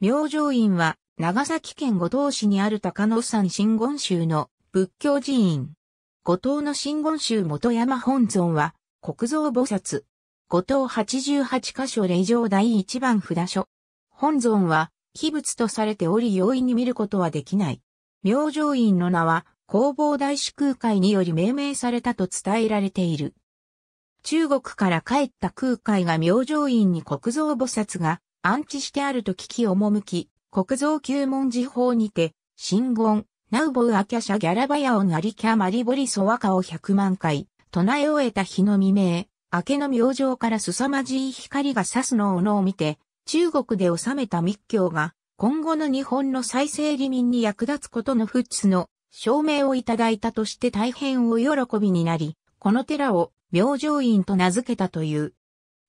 明星院は、長崎県五島市にある高野山真言宗の仏教寺院。五島の真言宗元山本尊は、国蔵菩薩。五島八十八箇所霊場第一番札所。本尊は、秘仏とされており容易に見ることはできない。明星院の名は、弘法大師空海により命名されたと伝えられている。中国から帰った空海が明星院に国蔵菩薩が安置してあると聞き赴き、国造旧文字法にて、新言、ナウボウアキャシャギャラバヤオナリキャマリボリソワカを100万回、唱え終えた日の未明、明けの明星から凄まじい光が差すのをのを見て、中国で治めた密教が、今後の日本の再生理民に役立つことの不屈の証明をいただいたとして大変お喜びになり、この寺を明星院と名付けたという。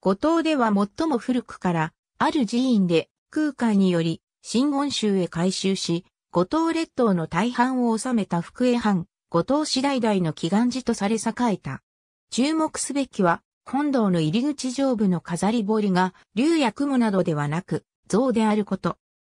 五島では最も古くからある寺院で空海により、真言宗へ改修し、五島列島の大半を治めた福江藩、五島次代々の祈願寺とされ栄えた。注目すべきは、本堂の入り口上部の飾り彫りが、竜や雲などではなく、像であること。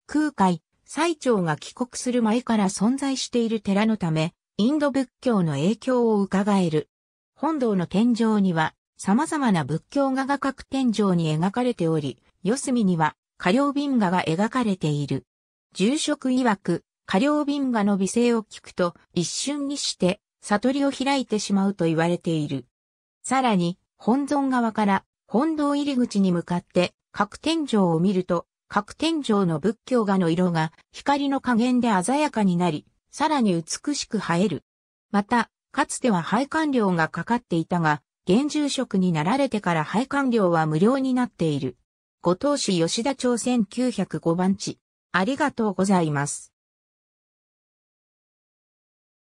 空海、最長が帰国する前から存在している寺のため、インド仏教の影響を伺える。本堂の天井には、様々な仏教画が各天井に描かれており、四隅には、火料瓶画が描かれている。住職曰く、火料瓶画の美声を聞くと、一瞬にして、悟りを開いてしまうと言われている。さらに、本尊側から本堂入り口に向かって各天井を見ると、各天井の仏教画の色が光の加減で鮮やかになり、さらに美しく映える。また、かつては配管料がかかっていたが、現住職になられてから配管料は無料になっている。後藤市吉田町1905番地。ありがとうございます。